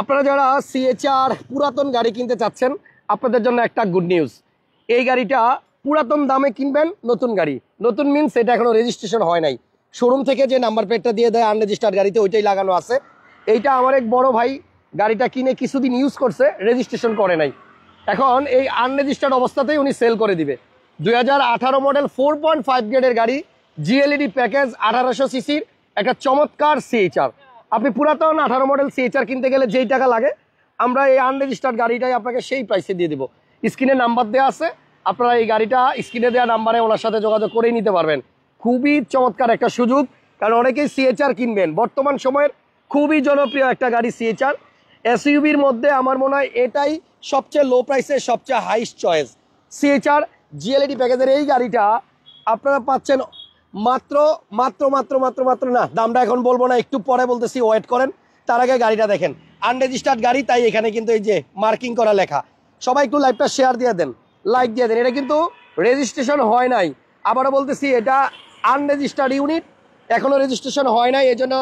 আপনারা যারা সিএচআর পুরাতন গাড়ি কিনতে চাচ্ছেন আপনাদের জন্য একটা গুড নিউজ এই গাড়িটা পুরাতন দামে কিনবেন নতুন গাড়ি নতুন মিনস এটা এখনও রেজিস্ট্রেশন হয় নাই শোরুম থেকে যে নাম্বার প্লেটটা দিয়ে দেয় আনরেজিস্টার্ড গাড়িতে ওইটাই লাগানো আছে এইটা আমার এক বড় ভাই গাড়িটা কিনে কিছুদিন ইউজ করছে রেজিস্ট্রেশন করে নাই এখন এই আনরেজিস্টার্ড অবস্থাতেই উনি সেল করে দিবে দুই মডেল ফোর পয়েন্ট ফাইভ গ্রেডের গাড়ি জিএলইডি প্যাকেজ e আঠারোশো সিসির একটা চমৎকার সিএইচআর আপনি পুরাতন আঠারো মডেল সিএচআর কিনতে গেলে যেই টাকা লাগে আমরা এই আনরেজিস্টার্ড গাড়িটাই আপনাকে সেই প্রাইসে দিয়ে দেবো স্ক্রিনে নাম্বার দেওয়া আছে আপনারা এই গাড়িটা স্ক্রিনে দেওয়া নাম্বারে ওনার সাথে যোগাযোগ করেই নিতে পারবেন খুবই চমৎকার একটা সুযোগ কারণ অনেকেই সিএচআর কিনবেন বর্তমান সময়ের খুবই জনপ্রিয় একটা গাড়ি সিএচআর এসইউবির মধ্যে আমার মনে হয় এটাই সবচেয়ে লো প্রাইসের সবচেয়ে হাইস্ট চয়েস সিএচআর জিএলএডি প্যাকেজের এই গাড়িটা আপনারা পাচ্ছেন মাত্র মাত্র মাত্র মাত্র মাত্র না দামটা এখন বলবো না একটু পরে বলতেছি ওয়েট করেন তার আগে গাড়িটা দেখেন আনরেজিস্টার্ড গাড়ি তাই এখানে কিন্তু এই যে মার্কিং করা লেখা সবাই একটু লাইভটা শেয়ার দিয়ে দেন লাইক দিয়ে দেন এটা কিন্তু রেজিস্ট্রেশন হয় নাই আবারও বলতেছি এটা আনরেজিস্টার্ড ইউনিট এখনও রেজিস্ট্রেশন হয় নাই এজন্য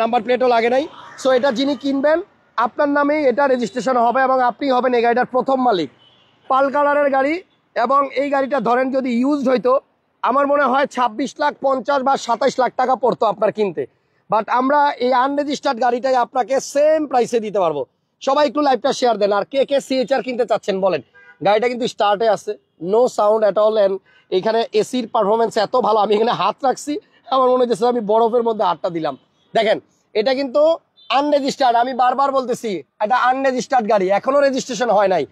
নাম্বার প্লেটও লাগে নাই সো এটা যিনি কিনবেন আপনার নামে এটা রেজিস্ট্রেশন হবে এবং আপনি হবেন এই গাড়িটার প্রথম মালিক পাল কালারের গাড়ি এবং এই গাড়িটা ধরেন যদি ইউজড হইতো আমার মনে হয় ২৬ লাখ পঞ্চাশ বা সাতাইশ লাখ টাকা পড়তো আপনার কিনতে বাট আমরা এই আনরেজিস্টার্ড গাড়িটাই আপনাকে সেম প্রাইসে দিতে পারবো সবাই একটু লাইভটা শেয়ার দেন আর কে কে সিএচআর কিনতে চাচ্ছেন বলেন গাড়িটা কিন্তু স্টার্টে আছে no sound at all and এখানে এসির পারফরমেন্স এত ভালো আমি এখানে হাত রাখছি আমার মনে হচ্ছে আমি বরফের মধ্যে হাতটা দিলাম দেখেন এটা কিন্তু আনরেজিস্টার্ড আমি বারবার বলতেছি এটা আনরেজিস্টার্ড গাড়ি এখনও রেজিস্ট্রেশন হয় নাই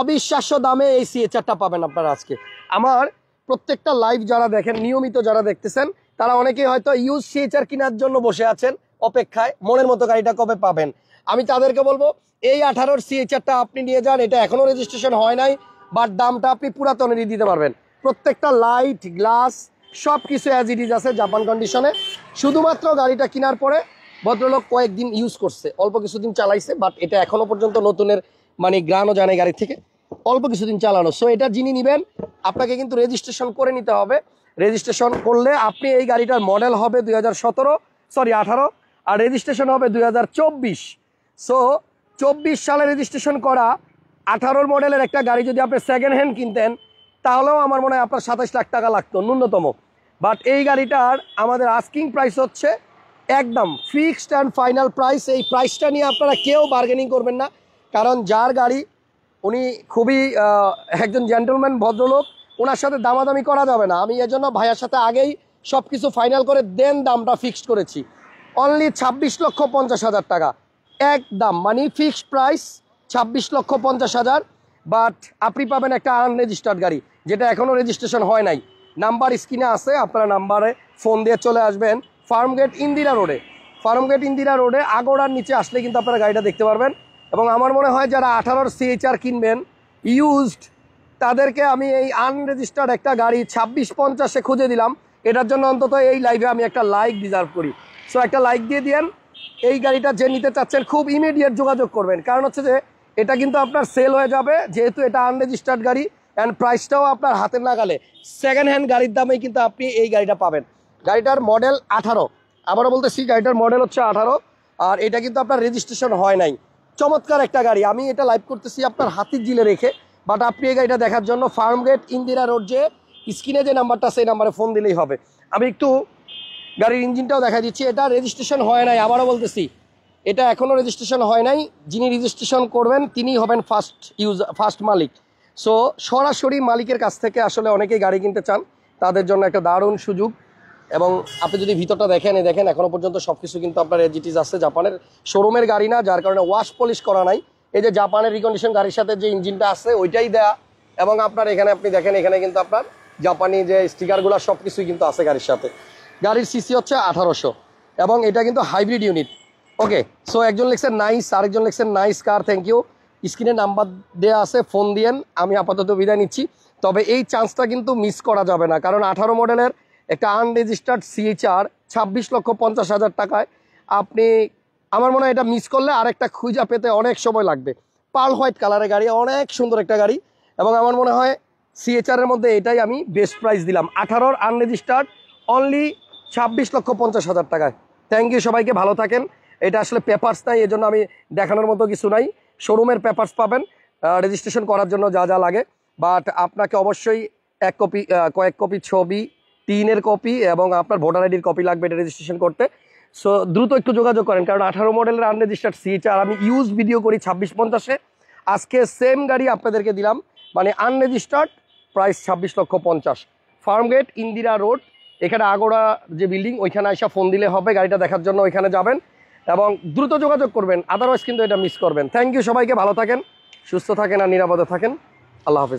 অবিশ্বাস্য দামে এই সিএচআরটা পাবেন আপনারা আজকে আমার প্রত্যেকটা লাইভ যারা দেখেন নিয়মিত যারা দেখতেছেন তারা অনেকেই হয়তো ইউজ সিএচআর কেনার জন্য বসে আছেন অপেক্ষায় মনের মতো গাড়িটা কবে পাবেন আমি তাদেরকে বলবো এই আঠারোর সিএচআরটা আপনি নিয়ে যান এটা এখনও রেজিস্ট্রেশন হয় নাই বাট দামটা আপনি পুরাতনেরই দিতে পারবেন প্রত্যেকটা লাইট গ্লাস সব কিছু অ্যাজ ইট ইজ আছে জাপান কন্ডিশনে শুধুমাত্র গাড়িটা কেনার পরে ভদ্রলোক কয়েকদিন ইউজ করছে অল্প কিছুদিন চালাইছে বাট এটা এখনও পর্যন্ত নতুনের মানে গ্রানও জানে গাড়ি থেকে অল্প কিছুদিন চালানো সো এটা যিনি নেবেন আপনাকে কিন্তু রেজিস্ট্রেশন করে নিতে হবে রেজিস্ট্রেশন করলে আপনি এই গাড়িটার মডেল হবে দুই সরি আঠারো আর রেজিস্ট্রেশন হবে দুই সো চব্বিশ সালে রেজিস্ট্রেশন করা আঠারোর মডেলের একটা গাড়ি যদি আপনি সেকেন্ড হ্যান্ড কিনতেন তাহলেও আমার মনে হয় আপনার সাতাশ লাখ টাকা লাগতো ন্যূনতম বাট এই গাড়িটার আমাদের আস্কিং প্রাইস হচ্ছে একদম ফিক্সড অ্যান্ড ফাইনাল প্রাইস এই প্রাইসটা নিয়ে আপনারা কেউ বার্গেনিং করবেন না কারণ যার গাড়ি উনি খুবই একজন জেন্টলম্যান ভদ্রলোক ওনার সাথে দামাদামি করা যাবে না আমি এজন্য ভাইয়ার সাথে আগেই সব কিছু ফাইনাল করে দেন দামটা ফিক্সড করেছি অনলি ছাব্বিশ লক্ষ পঞ্চাশ হাজার টাকা এক দাম মানে ফিক্সড প্রাইস ছাব্বিশ লক্ষ পঞ্চাশ হাজার বাট আপনি পাবেন একটা আনরেজিস্টার্ড গাড়ি যেটা এখনও রেজিস্ট্রেশন হয় নাই নাম্বার স্ক্রিনে আছে আপনারা নাম্বারে ফোন দিয়ে চলে আসবেন ফার্মগেট ইন্দিরা রোডে ফার্মগেট ইন্দিরা রোডে আগোড়ার নিচে আসলে কিন্তু আপনারা গাড়িটা দেখতে পারবেন এবং আমার মনে হয় যারা আঠারোর সিএইচআর কিনবেন ইউজড তাদেরকে আমি এই আনরেজিস্টার্ড একটা গাড়ি ছাব্বিশ পঞ্চাশে খুঁজে দিলাম এটার জন্য অন্তত এই লাইভে আমি একটা লাইক ডিজার্ভ করি সো একটা লাইক দিয়ে দিয়েন এই গাড়িটা যে নিতে চাচ্ছেন খুব ইমিডিয়েট যোগাযোগ করবেন কারণ হচ্ছে যে এটা কিন্তু আপনার সেল হয়ে যাবে যেহেতু এটা আনরেজিস্টার্ড গাড়ি অ্যান্ড প্রাইসটাও আপনার হাতের নাগালে সেকেন্ড হ্যান্ড গাড়ির দামেই কিন্তু আপনি এই গাড়িটা পাবেন গাড়িটার মডেল আঠারো আবারও বলতেছি গাড়িটার মডেল হচ্ছে আঠারো আর এটা কিন্তু আপনার রেজিস্ট্রেশন হয় নাই চমৎকার একটা গাড়ি আমি এটা লাইভ করতেছি আপনার হাতির জিলে রেখে বাট আপনি এই গাড়িটা দেখার জন্য ফার্ম গেট ইন্দিরা রোড যে স্ক্রিনে যে নাম্বারটা সেই নাম্বারে ফোন দিলেই হবে আমি একটু গাড়ির ইঞ্জিনটাও দেখা দিচ্ছি এটা রেজিস্ট্রেশন হয় নাই আবারও বলতেছি এটা এখনও রেজিস্ট্রেশন হয় নাই যিনি রেজিস্ট্রেশন করবেন তিনি হবেন ফার্স্ট ইউজার ফার্স্ট মালিক সো সরাসরি মালিকের কাছ থেকে আসলে অনেকেই গাড়ি কিনতে চান তাদের জন্য একটা দারুণ সুযোগ এবং আপনি যদি ভিতরটা দেখেন এই দেখেন এখনও পর্যন্ত সব কিছু কিন্তু আপনার এজিটিস আছে জাপানের শোরুমের গাড়ি না যার কারণে ওয়াশ পলিশ করা নাই এই যে জাপানের রিকন্ডিশন গাড়ির সাথে যে ইঞ্জিনটা আছে ওইটাই দেয়া এবং আপনার এখানে আপনি দেখেন এখানে কিন্তু আপনার জাপানি যে স্টিকারগুলো সব কিছুই কিন্তু আছে গাড়ির সাথে গাড়ির সিসি হচ্ছে আঠারোশো এবং এটা কিন্তু হাইব্রিড ইউনিট ওকে সো একজন লিখছেন নাইস আরেকজন লিখছেন নাইস কার থ্যাংক ইউ স্ক্রিনে নাম্বার দেওয়া আছে ফোন দিয়েন আমি আপাতত বিদায় নিচ্ছি তবে এই চান্সটা কিন্তু মিস করা যাবে না কারণ আঠারো মডেলের একটা আনরেজিস্টার্ড সিএইচআর ছাব্বিশ লক্ষ পঞ্চাশ হাজার টাকায় আপনি আমার মনে হয় এটা মিস করলে আরেকটা খুঁজা পেতে অনেক সময় লাগবে পাল হোয়াইট কালারের গাড়ি অনেক সুন্দর একটা গাড়ি এবং আমার মনে হয় সিএচআরের মধ্যে এটাই আমি বেস্ট প্রাইস দিলাম আঠারোর আনরেজিস্টার্ড অনলি ছাব্বিশ লক্ষ পঞ্চাশ হাজার টাকায় থ্যাংক ইউ সবাইকে ভালো থাকেন এটা আসলে পেপার্স নাই এজন্য আমি দেখানোর মতো কিছু নাই শোরুমের পেপার্স পাবেন রেজিস্ট্রেশন করার জন্য যা যা লাগে বাট আপনাকে অবশ্যই এক কপি কয়েক কপি ছবি তিনের কপি এবং আপনার ভোটার আইডির কপি লাগবে এটা রেজিস্ট্রেশন করতে সো দ্রুত একটু যোগাযোগ করেন কারণ আঠারো মডেলের আনরেজিস্টার্ড সিট আর আমি ইউজ ভিডিও করি ছাব্বিশ পঞ্চাশে আজকে সেম গাড়ি আপনাদেরকে দিলাম মানে আনরেজিস্টার্ড প্রাইস ছাব্বিশ লক্ষ পঞ্চাশ ফার্মগেট ইন্দিরা রোড এখানে আগোড়া যে বিল্ডিং ওইখানে আইসা ফোন দিলে হবে গাড়িটা দেখার জন্য ওইখানে যাবেন এবং দ্রুত যোগাযোগ করবেন আদারওয়াইজ কিন্তু এটা মিস করবেন থ্যাংক ইউ সবাইকে ভালো থাকেন সুস্থ থাকেন আর নিরাপদে থাকেন আল্লাহ হাফিজ